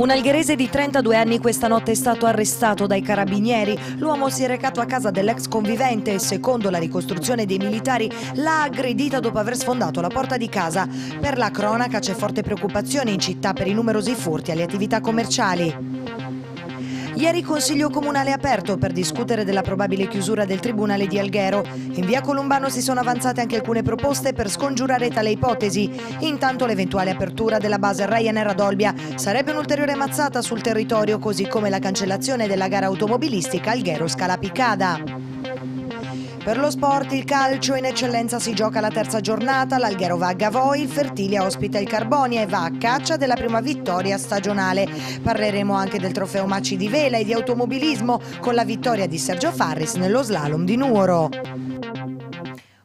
Un algherese di 32 anni questa notte è stato arrestato dai carabinieri. L'uomo si è recato a casa dell'ex convivente e, secondo la ricostruzione dei militari, l'ha aggredita dopo aver sfondato la porta di casa. Per la cronaca c'è forte preoccupazione in città per i numerosi furti alle attività commerciali. Ieri Consiglio Comunale aperto per discutere della probabile chiusura del Tribunale di Alghero. In via Columbano si sono avanzate anche alcune proposte per scongiurare tale ipotesi. Intanto l'eventuale apertura della base Ryanair ad Olbia sarebbe un'ulteriore mazzata sul territorio, così come la cancellazione della gara automobilistica Alghero-Scalapicada. Per lo sport, il calcio in eccellenza si gioca la terza giornata, l'Alghero va a Gavoi, il Fertilia ospita il Carbonia e va a caccia della prima vittoria stagionale. Parleremo anche del trofeo Maci di Vela e di automobilismo con la vittoria di Sergio Farris nello slalom di Nuoro.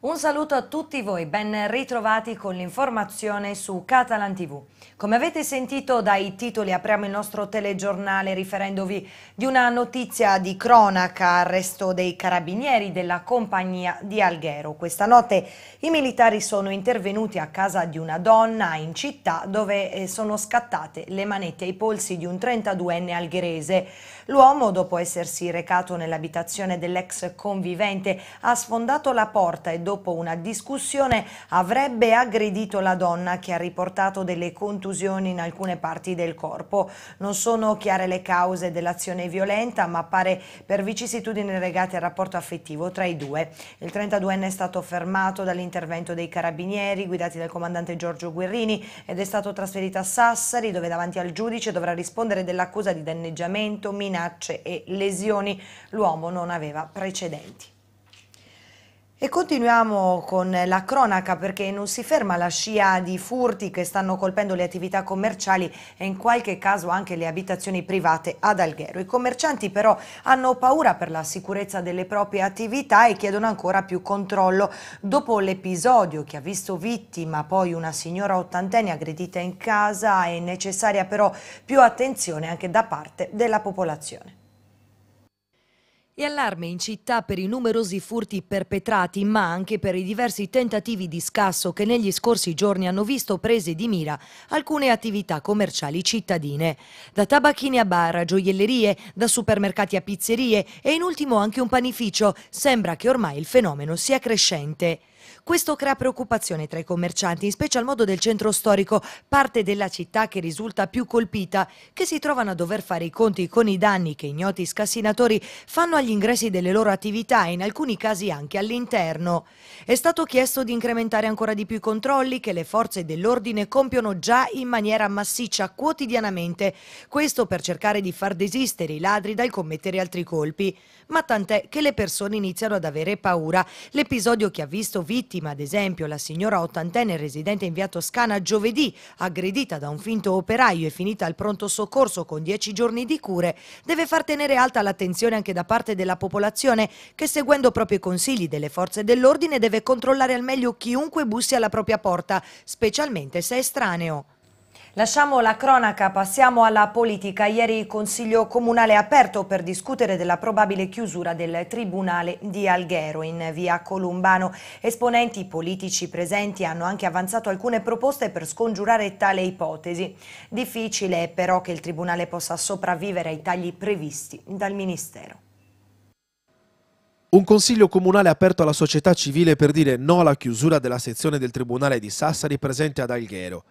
Un saluto a tutti voi, ben ritrovati con l'informazione su Catalan TV. Come avete sentito dai titoli apriamo il nostro telegiornale riferendovi di una notizia di cronaca, arresto dei carabinieri della compagnia di Alghero. Questa notte i militari sono intervenuti a casa di una donna in città dove eh, sono scattate le manette ai polsi di un 32enne algherese. L'uomo, dopo essersi recato nell'abitazione dell'ex convivente, ha sfondato la porta e dopo dopo una discussione avrebbe aggredito la donna che ha riportato delle contusioni in alcune parti del corpo. Non sono chiare le cause dell'azione violenta, ma pare per vicissitudini legate al rapporto affettivo tra i due. Il 32enne è stato fermato dall'intervento dei carabinieri guidati dal comandante Giorgio Guerrini ed è stato trasferito a Sassari dove davanti al giudice dovrà rispondere dell'accusa di danneggiamento, minacce e lesioni. L'uomo non aveva precedenti. E continuiamo con la cronaca perché non si ferma la scia di furti che stanno colpendo le attività commerciali e in qualche caso anche le abitazioni private ad Alghero. I commercianti però hanno paura per la sicurezza delle proprie attività e chiedono ancora più controllo. Dopo l'episodio che ha visto vittima poi una signora ottantenne aggredita in casa è necessaria però più attenzione anche da parte della popolazione. E allarme in città per i numerosi furti perpetrati, ma anche per i diversi tentativi di scasso che negli scorsi giorni hanno visto prese di mira alcune attività commerciali cittadine. Da tabacchini a bar, a gioiellerie, da supermercati a pizzerie e in ultimo anche un panificio, sembra che ormai il fenomeno sia crescente. Questo crea preoccupazione tra i commercianti, in special modo del centro storico, parte della città che risulta più colpita, che si trovano a dover fare i conti con i danni che ignoti scassinatori fanno agli ingressi delle loro attività e in alcuni casi anche all'interno. È stato chiesto di incrementare ancora di più i controlli che le forze dell'ordine compiono già in maniera massiccia quotidianamente, questo per cercare di far desistere i ladri dal commettere altri colpi. Ma tant'è che le persone iniziano ad avere paura. L'episodio che ha visto vittima, ad esempio, la signora ottantenne residente in via Toscana giovedì, aggredita da un finto operaio e finita al pronto soccorso con dieci giorni di cure, deve far tenere alta l'attenzione anche da parte della popolazione che seguendo proprio i consigli delle forze dell'ordine deve controllare al meglio chiunque bussi alla propria porta, specialmente se estraneo. Lasciamo la cronaca, passiamo alla politica. Ieri il Consiglio Comunale è aperto per discutere della probabile chiusura del Tribunale di Alghero in via Columbano. Esponenti politici presenti hanno anche avanzato alcune proposte per scongiurare tale ipotesi. Difficile è però che il Tribunale possa sopravvivere ai tagli previsti dal Ministero. Un consiglio comunale aperto alla società civile per dire no alla chiusura della sezione del Tribunale di Sassari presente ad Alghero.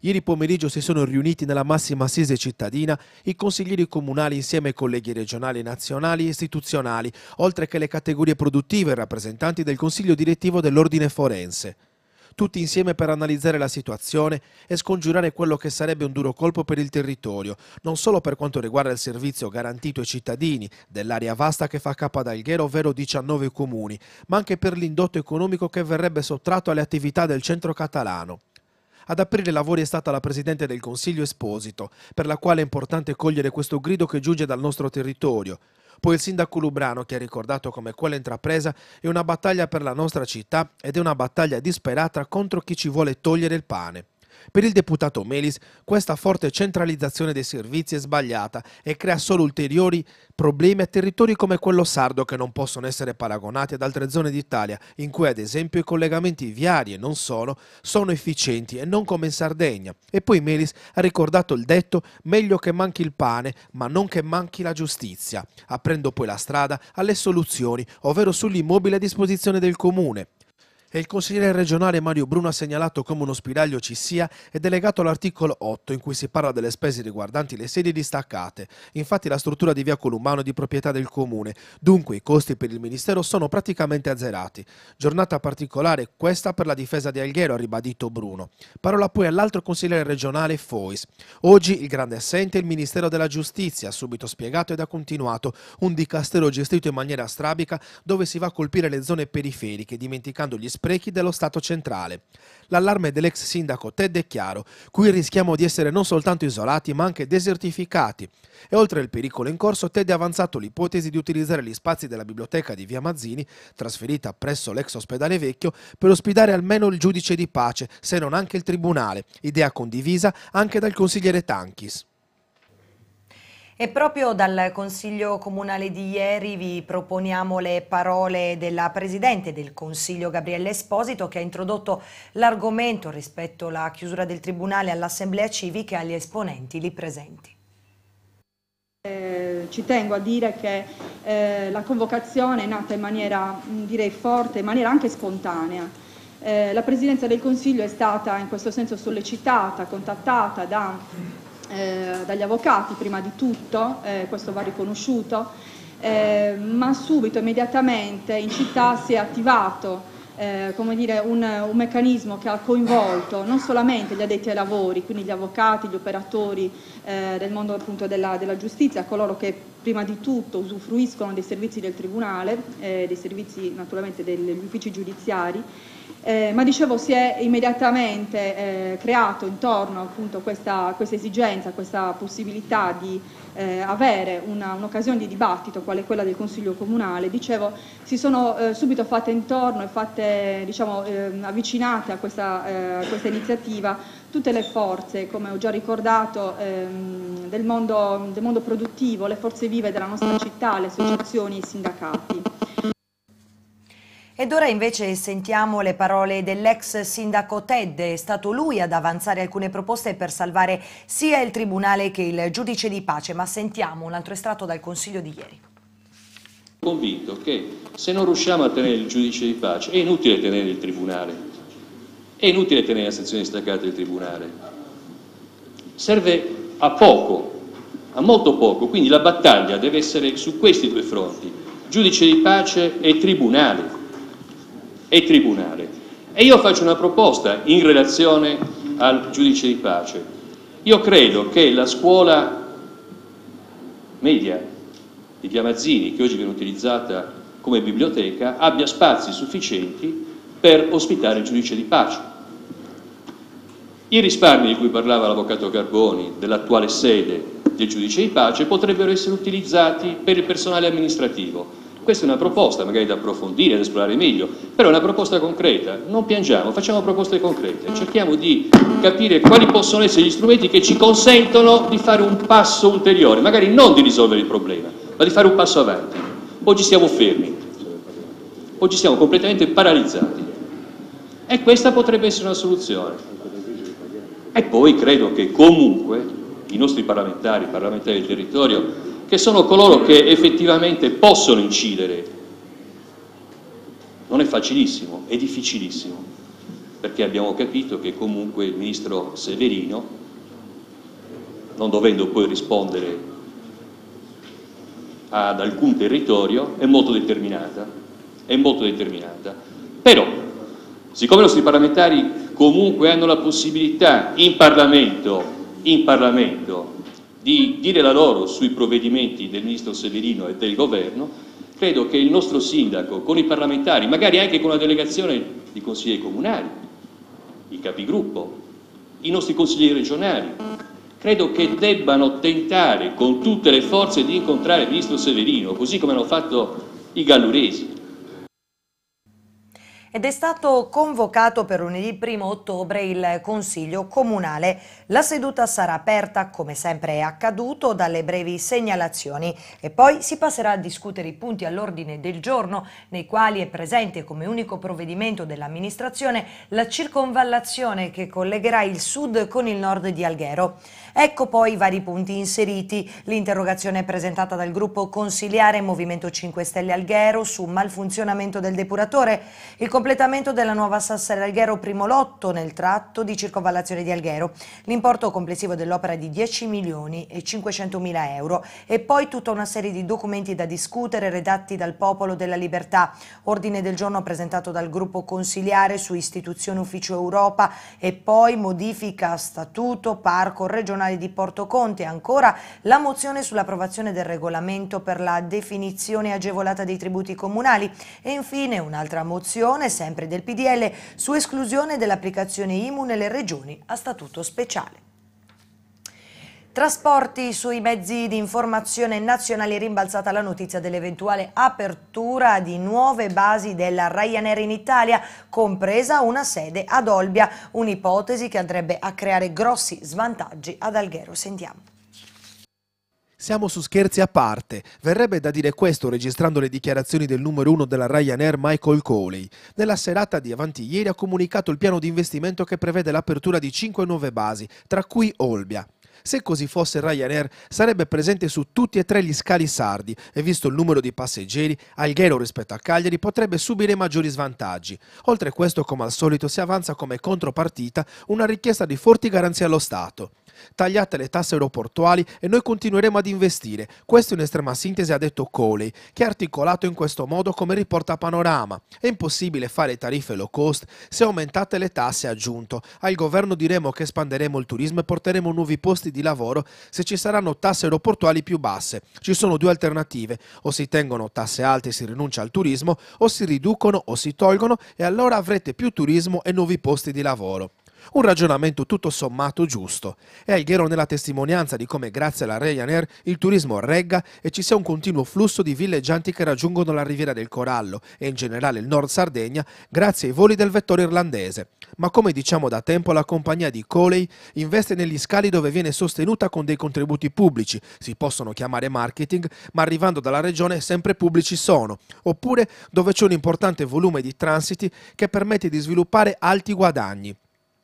Ieri pomeriggio si sono riuniti nella massima assise cittadina i consiglieri comunali insieme ai colleghi regionali, nazionali e istituzionali, oltre che le categorie produttive e rappresentanti del Consiglio direttivo dell'Ordine Forense. Tutti insieme per analizzare la situazione e scongiurare quello che sarebbe un duro colpo per il territorio, non solo per quanto riguarda il servizio garantito ai cittadini dell'area vasta che fa capo ad Alghero, ovvero 19 comuni, ma anche per l'indotto economico che verrebbe sottratto alle attività del centro catalano. Ad aprire i lavori è stata la Presidente del Consiglio Esposito, per la quale è importante cogliere questo grido che giunge dal nostro territorio. Poi il sindaco Lubrano che ha ricordato come quella intrapresa è una battaglia per la nostra città ed è una battaglia disperata contro chi ci vuole togliere il pane. Per il deputato Melis questa forte centralizzazione dei servizi è sbagliata e crea solo ulteriori problemi a territori come quello sardo che non possono essere paragonati ad altre zone d'Italia in cui ad esempio i collegamenti viari e non solo sono efficienti e non come in Sardegna. E poi Melis ha ricordato il detto meglio che manchi il pane ma non che manchi la giustizia, aprendo poi la strada alle soluzioni ovvero sull'immobile a disposizione del comune e il consigliere regionale Mario Bruno ha segnalato come uno spiraglio ci sia ed è legato all'articolo 8 in cui si parla delle spese riguardanti le sedi distaccate. Infatti la struttura di via Columbano è di proprietà del comune, dunque i costi per il ministero sono praticamente azzerati. Giornata particolare questa per la difesa di Alghero, ha ribadito Bruno. Parola poi all'altro consigliere regionale Fois. Oggi il grande assente è il ministero della giustizia, ha subito spiegato ed ha continuato, un dicastero gestito in maniera strabica dove si va a colpire le zone periferiche dimenticando gli spazi sprechi dello Stato centrale. L'allarme dell'ex sindaco Ted è chiaro, qui rischiamo di essere non soltanto isolati ma anche desertificati. E oltre al pericolo in corso, Ted ha avanzato l'ipotesi di utilizzare gli spazi della biblioteca di Via Mazzini, trasferita presso l'ex ospedale vecchio, per ospitare almeno il giudice di pace, se non anche il tribunale, idea condivisa anche dal consigliere Tanchis. E proprio dal Consiglio Comunale di ieri vi proponiamo le parole della Presidente del Consiglio Gabriele Esposito che ha introdotto l'argomento rispetto alla chiusura del Tribunale all'Assemblea Civica e agli esponenti lì presenti. Eh, ci tengo a dire che eh, la convocazione è nata in maniera direi forte, in maniera anche spontanea. Eh, la Presidenza del Consiglio è stata in questo senso sollecitata, contattata da eh, dagli avvocati prima di tutto, eh, questo va riconosciuto, eh, ma subito, immediatamente in città si è attivato eh, dire, un, un, meccanismo che ha coinvolto non solamente gli addetti ai lavori, quindi gli avvocati, gli operatori eh, del mondo appunto, della, della giustizia, coloro che prima di tutto usufruiscono dei servizi del Tribunale, eh, dei servizi naturalmente degli uffici giudiziari, eh, ma dicevo si è immediatamente eh, creato intorno appunto a questa, questa, esigenza, questa possibilità di eh, avere una, un'occasione di dibattito quale quella del Consiglio Comunale, dicevo si sono eh, subito fatte intorno e fatte, diciamo, ehm, avvicinate a questa, eh, a questa iniziativa tutte le forze, come ho già ricordato, ehm, del, mondo, del, mondo, produttivo, le forze vive della nostra città, le associazioni e i sindacati. Ed ora invece sentiamo le parole dell'ex sindaco Ted, è stato lui ad avanzare alcune proposte per salvare sia il Tribunale che il giudice di pace, ma sentiamo un altro estratto dal Consiglio di ieri convinto che se non riusciamo a tenere il giudice di pace è inutile tenere il tribunale. È inutile tenere la sezione distaccata del Tribunale. Serve a poco, a molto poco. Quindi la battaglia deve essere su questi due fronti, giudice di pace e tribunale. E tribunale. E io faccio una proposta in relazione al giudice di pace. Io credo che la scuola media di Chiamazzini, che oggi viene utilizzata come biblioteca, abbia spazi sufficienti per ospitare il giudice di pace. I risparmi di cui parlava l'avvocato Carboni dell'attuale sede del giudice di pace potrebbero essere utilizzati per il personale amministrativo. Questa è una proposta magari da approfondire, da esplorare meglio, però è una proposta concreta, non piangiamo, facciamo proposte concrete, cerchiamo di capire quali possono essere gli strumenti che ci consentono di fare un passo ulteriore, magari non di risolvere il problema, ma di fare un passo avanti. Oggi siamo fermi, oggi siamo completamente paralizzati. E questa potrebbe essere una soluzione. E poi credo che comunque i nostri parlamentari, i parlamentari del territorio, che sono coloro che effettivamente possono incidere, non è facilissimo, è difficilissimo, perché abbiamo capito che comunque il ministro Severino, non dovendo poi rispondere ad alcun territorio, è molto determinata, è molto determinata. Però Siccome i nostri parlamentari comunque hanno la possibilità in Parlamento, in Parlamento di dire la loro sui provvedimenti del Ministro Severino e del Governo, credo che il nostro Sindaco, con i parlamentari, magari anche con la delegazione di consiglieri comunali, i capigruppo, i nostri consiglieri regionali, credo che debbano tentare con tutte le forze di incontrare il Ministro Severino, così come hanno fatto i galluresi, ed è stato convocato per lunedì 1 ottobre il Consiglio Comunale. La seduta sarà aperta, come sempre è accaduto, dalle brevi segnalazioni e poi si passerà a discutere i punti all'ordine del giorno nei quali è presente come unico provvedimento dell'amministrazione la circonvallazione che collegherà il sud con il nord di Alghero. Ecco poi i vari punti inseriti. L'interrogazione presentata dal gruppo consiliare Movimento 5 Stelle Alghero su malfunzionamento del depuratore, il completamento della nuova Sassare Alghero primo lotto nel tratto di circonvallazione di Alghero, l'importo complessivo dell'opera di 10 milioni e 500 mila euro e poi tutta una serie di documenti da discutere redatti dal Popolo della Libertà, ordine del giorno presentato dal gruppo consiliare su istituzione Ufficio Europa e poi modifica statuto parco regionale Comunale di Porto Conte, ancora la mozione sull'approvazione del regolamento per la definizione agevolata dei tributi comunali e infine un'altra mozione, sempre del PDL, su esclusione dell'applicazione IMU nelle regioni a statuto speciale. Trasporti sui mezzi di informazione nazionali è rimbalzata la notizia dell'eventuale apertura di nuove basi della Ryanair in Italia, compresa una sede ad Olbia, un'ipotesi che andrebbe a creare grossi svantaggi ad Alghero. Sentiamo. Siamo su scherzi a parte. Verrebbe da dire questo registrando le dichiarazioni del numero uno della Ryanair Michael Coley. Nella serata di avanti ieri ha comunicato il piano di investimento che prevede l'apertura di cinque nuove basi, tra cui Olbia. Se così fosse Ryanair sarebbe presente su tutti e tre gli scali sardi e visto il numero di passeggeri, Alghero rispetto a Cagliari potrebbe subire maggiori svantaggi. Oltre a questo, come al solito, si avanza come contropartita una richiesta di forti garanzie allo Stato. Tagliate le tasse aeroportuali e noi continueremo ad investire. Questo in estrema sintesi ha detto Coley, che ha articolato in questo modo come riporta Panorama. È impossibile fare tariffe low cost se aumentate le tasse, ha aggiunto. Al governo diremo che espanderemo il turismo e porteremo nuovi posti di lavoro se ci saranno tasse aeroportuali più basse. Ci sono due alternative, o si tengono tasse alte e si rinuncia al turismo, o si riducono o si tolgono e allora avrete più turismo e nuovi posti di lavoro. Un ragionamento tutto sommato giusto. È Alghero nella testimonianza di come grazie alla Ryanair il turismo regga e ci sia un continuo flusso di villeggianti che raggiungono la riviera del Corallo e in generale il nord Sardegna grazie ai voli del vettore irlandese. Ma come diciamo da tempo la compagnia di Coley investe negli scali dove viene sostenuta con dei contributi pubblici, si possono chiamare marketing, ma arrivando dalla regione sempre pubblici sono, oppure dove c'è un importante volume di transiti che permette di sviluppare alti guadagni.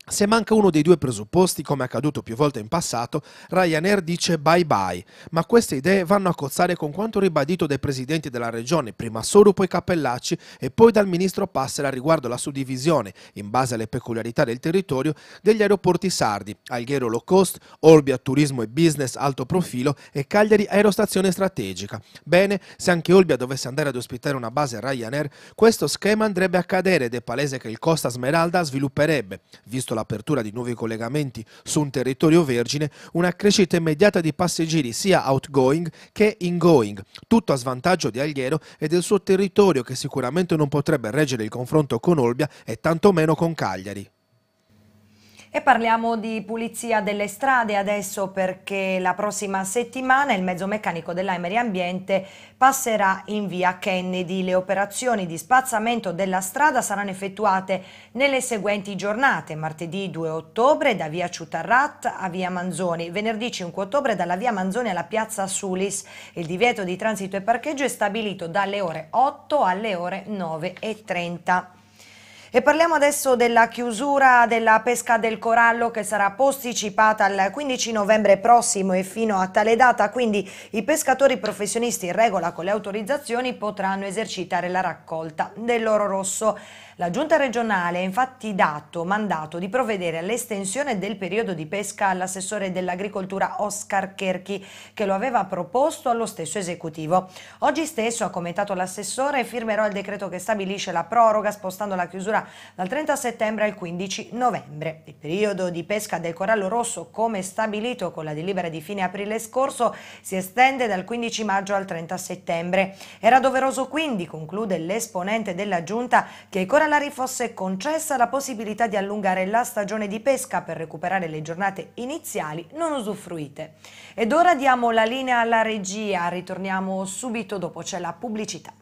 Se manca uno dei due presupposti, come è accaduto più volte in passato, Ryanair dice bye bye, ma queste idee vanno a cozzare con quanto ribadito dai presidenti della regione, prima Soru, poi Cappellacci e poi dal ministro Passera riguardo alla suddivisione, in base alle peculiarità del territorio, degli aeroporti sardi, Alghero Low Cost, Olbia Turismo e Business Alto Profilo e Cagliari Aerostazione Strategica. Bene, se anche Olbia dovesse andare ad ospitare una base Ryanair, questo schema andrebbe a cadere ed è palese che il Costa Smeralda svilupperebbe, visto l'apertura di nuovi collegamenti su un territorio vergine, una crescita immediata di passeggeri sia outgoing che ingoing, tutto a svantaggio di Alghero e del suo territorio che sicuramente non potrebbe reggere il confronto con Olbia e tantomeno con Cagliari. E parliamo di pulizia delle strade adesso perché la prossima settimana il mezzo meccanico dell'Aimeri Ambiente passerà in via Kennedy. Le operazioni di spazzamento della strada saranno effettuate nelle seguenti giornate, martedì 2 ottobre da via Ciutarrat a via Manzoni, venerdì 5 ottobre dalla via Manzoni alla piazza Sulis. Il divieto di transito e parcheggio è stabilito dalle ore 8 alle ore 9.30. E parliamo adesso della chiusura della pesca del corallo che sarà posticipata al 15 novembre prossimo e fino a tale data, quindi i pescatori professionisti in regola con le autorizzazioni potranno esercitare la raccolta dell'oro rosso. La Giunta regionale ha infatti dato mandato di provvedere all'estensione del periodo di pesca all'assessore dell'agricoltura Oscar Kerchi che lo aveva proposto allo stesso esecutivo. Oggi stesso, ha commentato l'assessore, firmerò il decreto che stabilisce la proroga spostando la chiusura dal 30 settembre al 15 novembre. Il periodo di pesca del corallo rosso, come stabilito con la delibera di fine aprile scorso, si estende dal 15 maggio al 30 settembre. Era doveroso quindi, conclude l'esponente della Giunta, che i coralli all'Ari fosse concessa la possibilità di allungare la stagione di pesca per recuperare le giornate iniziali non usufruite. Ed ora diamo la linea alla regia, ritorniamo subito dopo c'è la pubblicità.